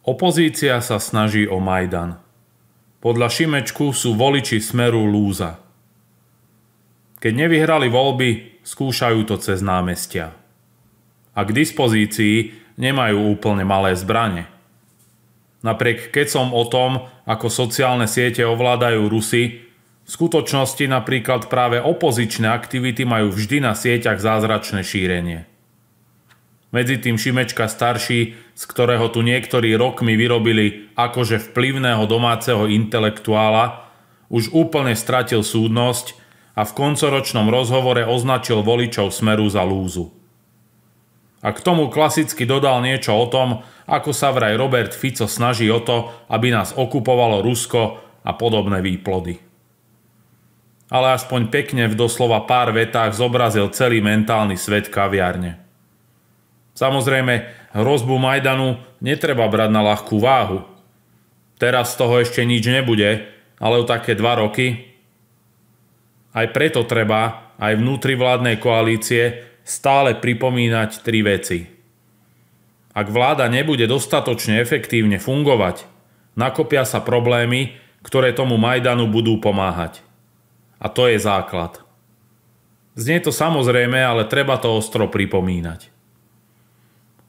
Opozícia sa snaží o Majdan. Podľa Šimečku sú voliči smeru lúza. Keď nevyhrali voľby, skúšajú to cez námestia. A k dispozícii nemajú úplne malé zbranie. Napriek kecom o tom, ako sociálne siete ovládajú Rusy, v skutočnosti napríklad práve opozičné aktivity majú vždy na sieťach zázračné šírenie. Medzi tým Šimečka starší, z ktorého tu niektorí rokmi vyrobili akože vplyvného domáceho intelektuála, už úplne stratil súdnosť a v koncoročnom rozhovore označil voličov smeru za lúzu. A k tomu klasicky dodal niečo o tom, ako sa vraj Robert Fico snaží o to, aby nás okupovalo Rusko a podobné výplody. Ale aspoň pekne v doslova pár vetách zobrazil celý mentálny svet kaviarne. Samozrejme, hrozbu Majdanu netreba brať na ľahkú váhu. Teraz z toho ešte nič nebude, ale o také dva roky. Aj preto treba aj vnútri vládnej koalície stále pripomínať tri veci. Ak vláda nebude dostatočne efektívne fungovať, nakopia sa problémy, ktoré tomu Majdanu budú pomáhať. A to je základ. Znie to samozrejme, ale treba to ostro pripomínať.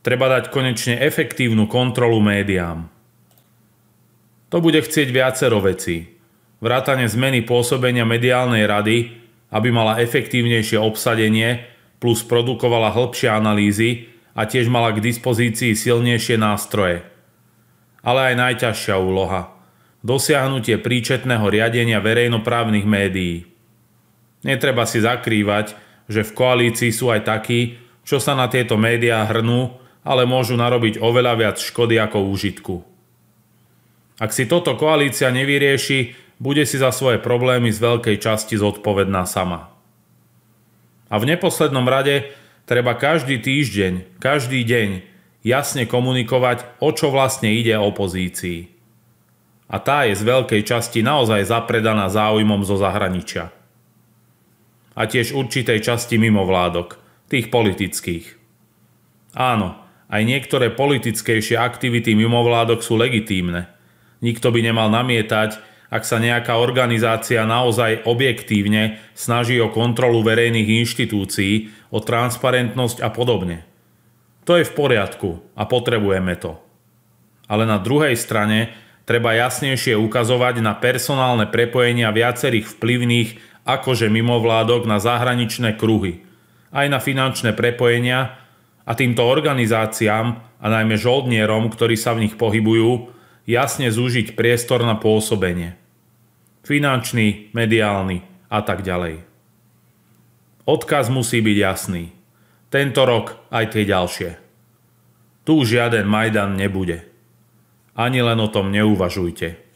Treba dať konečne efektívnu kontrolu médiám. To bude chcieť viacero vecí. Vrátane zmeny pôsobenia mediálnej rady, aby mala efektívnejšie obsadenie, plus produkovala hĺbšie analýzy a tiež mala k dispozícii silnejšie nástroje. Ale aj najťažšia úloha. Dosiahnutie príčetného riadenia verejnoprávnych médií. Netreba si zakrývať, že v koalícii sú aj takí, čo sa na tieto médiá hrnú ale môžu narobiť oveľa viac škody ako úžitku. Ak si toto koalícia nevyrieši, bude si za svoje problémy z veľkej časti zodpovedná sama. A v neposlednom rade treba každý týždeň, každý deň jasne komunikovať, o čo vlastne ide opozícii. A tá je z veľkej časti naozaj zapredaná záujmom zo zahraničia. A tiež určitej časti mimovládok, tých politických. Áno, aj niektoré politickejšie aktivity mimovládok sú legitímne. Nikto by nemal namietať, ak sa nejaká organizácia naozaj objektívne snaží o kontrolu verejných inštitúcií, o transparentnosť a podobne. To je v poriadku a potrebujeme to. Ale na druhej strane treba jasnejšie ukazovať na personálne prepojenia viacerých vplyvných akože mimovládok na zahraničné kruhy, aj na finančné prepojenia, a týmto organizáciám a najmä žoldnierom, ktorí sa v nich pohybujú, jasne zúžiť priestor na pôsobenie. Finančný, mediálny a tak ďalej. Odkaz musí byť jasný. Tento rok aj tie ďalšie. Tu žiaden Majdan nebude. Ani len o tom neuvažujte.